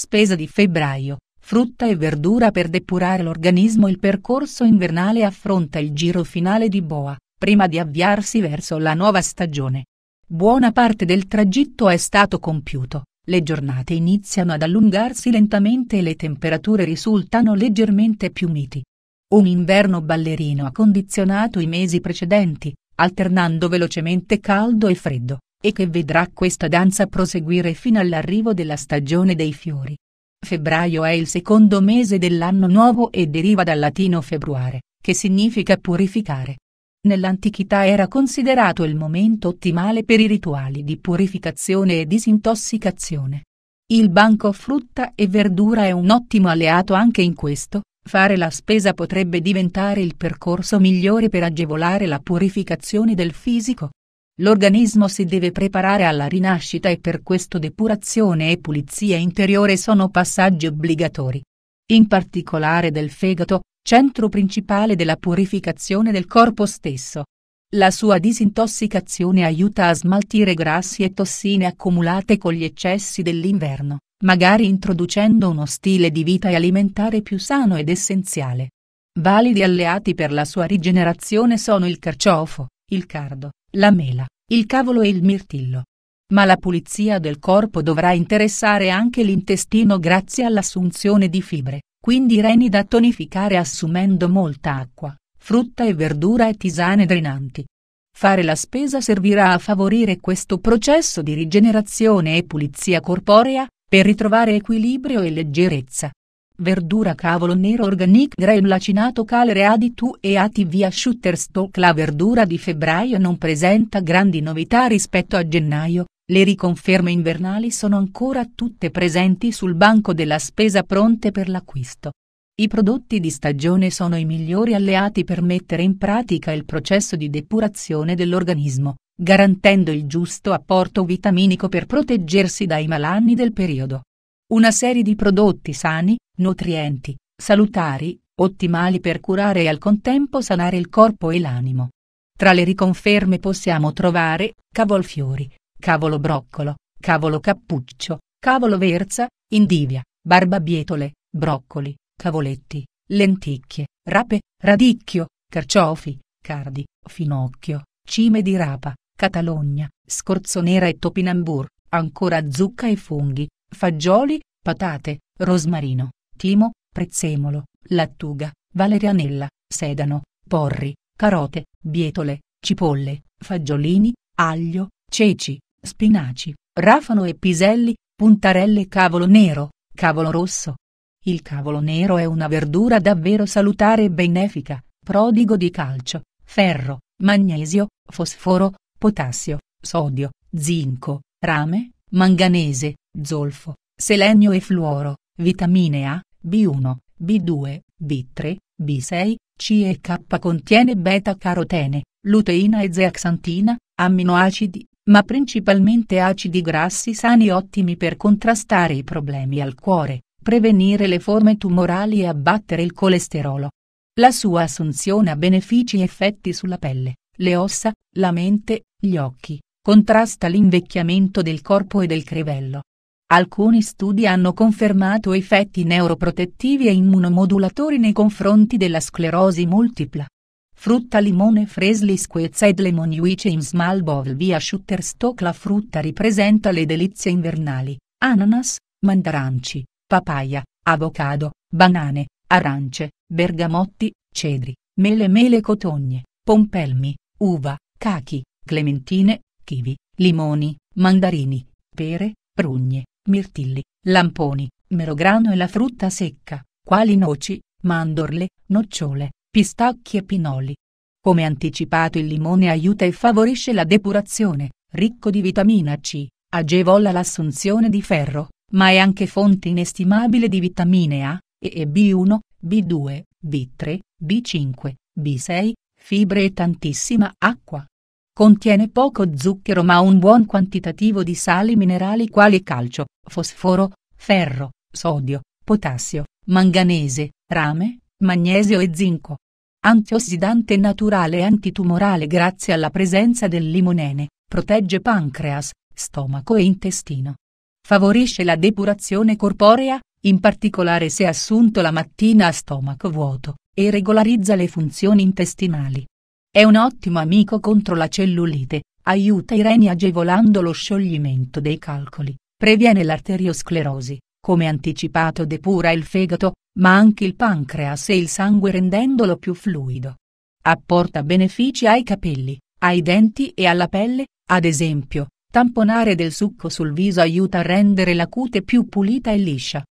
Spesa di febbraio, frutta e verdura per depurare l'organismo Il percorso invernale affronta il giro finale di boa, prima di avviarsi verso la nuova stagione. Buona parte del tragitto è stato compiuto, le giornate iniziano ad allungarsi lentamente e le temperature risultano leggermente più miti. Un inverno ballerino ha condizionato i mesi precedenti, alternando velocemente caldo e freddo e che vedrà questa danza proseguire fino all'arrivo della stagione dei fiori. Febbraio è il secondo mese dell'anno nuovo e deriva dal latino februare, che significa purificare. Nell'antichità era considerato il momento ottimale per i rituali di purificazione e disintossicazione. Il banco frutta e verdura è un ottimo alleato anche in questo, fare la spesa potrebbe diventare il percorso migliore per agevolare la purificazione del fisico. L'organismo si deve preparare alla rinascita e per questo depurazione e pulizia interiore sono passaggi obbligatori. In particolare del fegato, centro principale della purificazione del corpo stesso. La sua disintossicazione aiuta a smaltire grassi e tossine accumulate con gli eccessi dell'inverno, magari introducendo uno stile di vita e alimentare più sano ed essenziale. Validi alleati per la sua rigenerazione sono il carciofo, il cardo, la mela, il cavolo e il mirtillo. Ma la pulizia del corpo dovrà interessare anche l'intestino grazie all'assunzione di fibre, quindi reni da tonificare assumendo molta acqua, frutta e verdura e tisane drenanti. Fare la spesa servirà a favorire questo processo di rigenerazione e pulizia corporea, per ritrovare equilibrio e leggerezza verdura cavolo nero organic grain lacinato calere aditu e ATV a shutterstock La verdura di febbraio non presenta grandi novità rispetto a gennaio, le riconferme invernali sono ancora tutte presenti sul banco della spesa pronte per l'acquisto. I prodotti di stagione sono i migliori alleati per mettere in pratica il processo di depurazione dell'organismo, garantendo il giusto apporto vitaminico per proteggersi dai malanni del periodo. Una serie di prodotti sani, nutrienti, salutari, ottimali per curare e al contempo sanare il corpo e l'animo. Tra le riconferme possiamo trovare cavolfiori, cavolo broccolo, cavolo cappuccio, cavolo verza, indivia, barbabietole, broccoli, cavoletti, lenticchie, rape, radicchio, carciofi, cardi, finocchio, cime di rapa, catalogna, scorzonera e topinambur, ancora zucca e funghi, fagioli, patate, rosmarino, timo, prezzemolo, lattuga, valerianella, sedano, porri, carote, bietole, cipolle, fagiolini, aglio, ceci, spinaci, rafano e piselli, puntarelle cavolo nero, cavolo rosso. Il cavolo nero è una verdura davvero salutare e benefica, prodigo di calcio, ferro, magnesio, fosforo, potassio, sodio, zinco, rame, manganese, zolfo, selenio e fluoro, vitamine A, B1, B2, B3, B6, C e K contiene beta-carotene, luteina e zeaxantina, amminoacidi, ma principalmente acidi grassi sani ottimi per contrastare i problemi al cuore, prevenire le forme tumorali e abbattere il colesterolo. La sua assunzione ha benefici e effetti sulla pelle, le ossa, la mente, gli occhi, contrasta l'invecchiamento del corpo e del crivello, Alcuni studi hanno confermato effetti neuroprotettivi e immunomodulatori nei confronti della sclerosi multipla. Frutta limone Fresli squezza ed lemon juice in small bowl via Shutterstock La frutta ripresenta le delizie invernali, ananas, mandaranci, papaya, avocado, banane, arance, bergamotti, cedri, mele mele cotogne, pompelmi, uva, cachi, clementine, kiwi, limoni, mandarini, pere, prugne, mirtilli, lamponi, melograno e la frutta secca, quali noci, mandorle, nocciole, pistacchi e pinoli. Come anticipato il limone aiuta e favorisce la depurazione, ricco di vitamina C, agevola l'assunzione di ferro, ma è anche fonte inestimabile di vitamine A, E e B1, B2, B3, B5, B6, fibre e tantissima acqua. Contiene poco zucchero ma un buon quantitativo di sali minerali quali calcio, fosforo, ferro, sodio, potassio, manganese, rame, magnesio e zinco. Antiossidante naturale e antitumorale grazie alla presenza del limonene, protegge pancreas, stomaco e intestino. Favorisce la depurazione corporea, in particolare se assunto la mattina a stomaco vuoto, e regolarizza le funzioni intestinali. È un ottimo amico contro la cellulite, aiuta i reni agevolando lo scioglimento dei calcoli, previene l'arteriosclerosi, come anticipato depura il fegato, ma anche il pancreas e il sangue rendendolo più fluido. Apporta benefici ai capelli, ai denti e alla pelle, ad esempio, tamponare del succo sul viso aiuta a rendere la cute più pulita e liscia.